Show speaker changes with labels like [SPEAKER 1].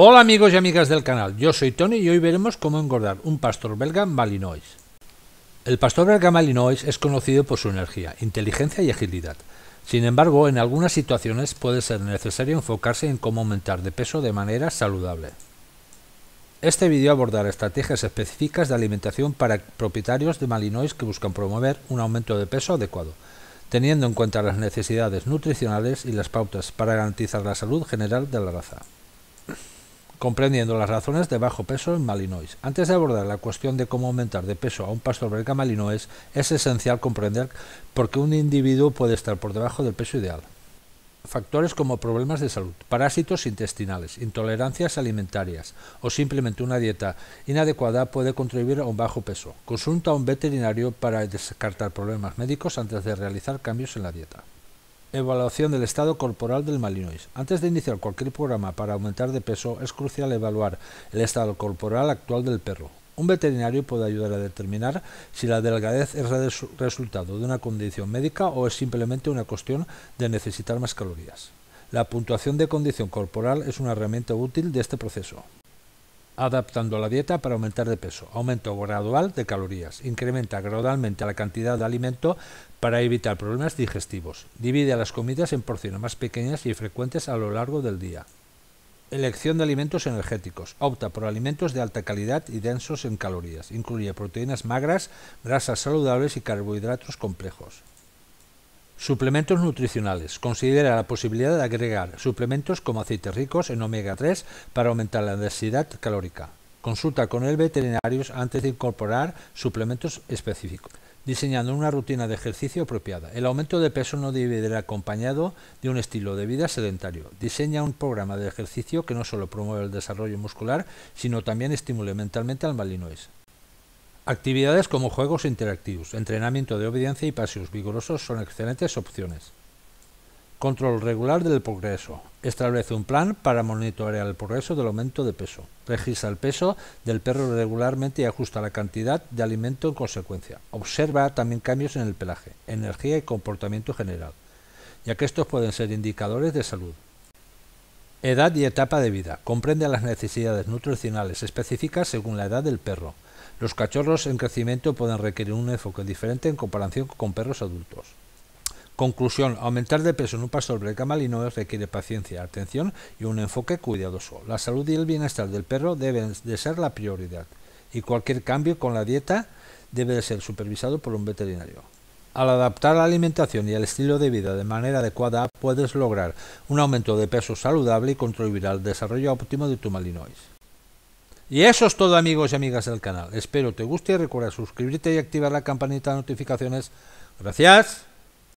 [SPEAKER 1] Hola amigos y amigas del canal, yo soy Tony y hoy veremos cómo engordar un pastor belga malinois. El pastor belga malinois es conocido por su energía, inteligencia y agilidad. Sin embargo, en algunas situaciones puede ser necesario enfocarse en cómo aumentar de peso de manera saludable. Este vídeo abordará estrategias específicas de alimentación para propietarios de malinois que buscan promover un aumento de peso adecuado, teniendo en cuenta las necesidades nutricionales y las pautas para garantizar la salud general de la raza comprendiendo las razones de bajo peso en Malinois. Antes de abordar la cuestión de cómo aumentar de peso a un pastor belga malinois, es esencial comprender por qué un individuo puede estar por debajo del peso ideal. Factores como problemas de salud, parásitos intestinales, intolerancias alimentarias o simplemente una dieta inadecuada puede contribuir a un bajo peso. Consulta a un veterinario para descartar problemas médicos antes de realizar cambios en la dieta. Evaluación del estado corporal del malinois. Antes de iniciar cualquier programa para aumentar de peso, es crucial evaluar el estado corporal actual del perro. Un veterinario puede ayudar a determinar si la delgadez es resultado de una condición médica o es simplemente una cuestión de necesitar más calorías. La puntuación de condición corporal es una herramienta útil de este proceso. Adaptando la dieta para aumentar de peso. Aumento gradual de calorías. Incrementa gradualmente la cantidad de alimento para evitar problemas digestivos, divide las comidas en porciones más pequeñas y frecuentes a lo largo del día. Elección de alimentos energéticos. Opta por alimentos de alta calidad y densos en calorías. Incluye proteínas magras, grasas saludables y carbohidratos complejos. Suplementos nutricionales. Considera la posibilidad de agregar suplementos como aceites ricos en omega 3 para aumentar la densidad calórica. Consulta con el veterinario antes de incorporar suplementos específicos diseñando una rutina de ejercicio apropiada. El aumento de peso no debe ir acompañado de un estilo de vida sedentario. Diseña un programa de ejercicio que no solo promueva el desarrollo muscular, sino también estimule mentalmente al malinois. Actividades como juegos interactivos, entrenamiento de obediencia y paseos vigorosos son excelentes opciones. Control regular del progreso. Establece un plan para monitorear el progreso del aumento de peso. Registra el peso del perro regularmente y ajusta la cantidad de alimento en consecuencia. Observa también cambios en el pelaje, energía y comportamiento general, ya que estos pueden ser indicadores de salud. Edad y etapa de vida. Comprende las necesidades nutricionales específicas según la edad del perro. Los cachorros en crecimiento pueden requerir un enfoque diferente en comparación con perros adultos. Conclusión, aumentar de peso en un pastor malinois requiere paciencia, atención y un enfoque cuidadoso. La salud y el bienestar del perro deben de ser la prioridad y cualquier cambio con la dieta debe de ser supervisado por un veterinario. Al adaptar la alimentación y el estilo de vida de manera adecuada, puedes lograr un aumento de peso saludable y contribuir al desarrollo óptimo de tu malinois. Y eso es todo amigos y amigas del canal. Espero te guste y recuerda suscribirte y activar la campanita de notificaciones. Gracias.